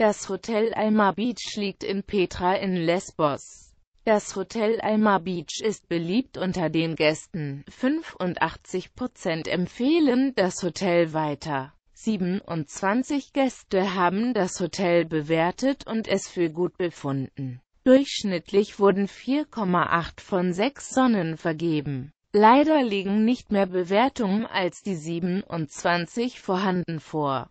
Das Hotel Alma Beach liegt in Petra in Lesbos. Das Hotel Alma Beach ist beliebt unter den Gästen. 85% empfehlen das Hotel weiter. 27 Gäste haben das Hotel bewertet und es für gut befunden. Durchschnittlich wurden 4,8 von 6 Sonnen vergeben. Leider liegen nicht mehr Bewertungen als die 27 vorhanden vor.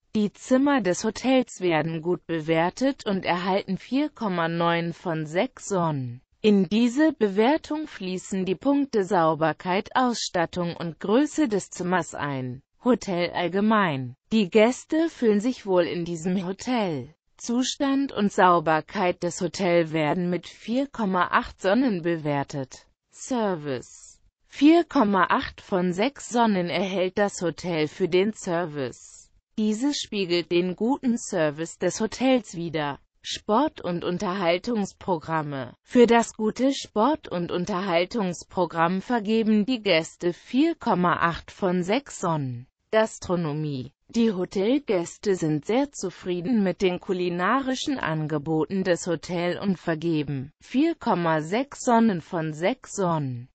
die Zimmer des Hotels werden gut bewertet und erhalten 4,9 von 6 Sonnen. In diese Bewertung fließen die Punkte Sauberkeit, Ausstattung und Größe des Zimmers ein. Hotel allgemein. Die Gäste fühlen sich wohl in diesem Hotel. Zustand und Sauberkeit des Hotels werden mit 4,8 Sonnen bewertet. Service 4,8 von 6 Sonnen erhält das Hotel für den Service. Dieses spiegelt den guten Service des Hotels wider. Sport- und Unterhaltungsprogramme Für das gute Sport- und Unterhaltungsprogramm vergeben die Gäste 4,8 von 6 Sonnen. Gastronomie Die Hotelgäste sind sehr zufrieden mit den kulinarischen Angeboten des Hotels und vergeben 4,6 Sonnen von 6 Sonnen.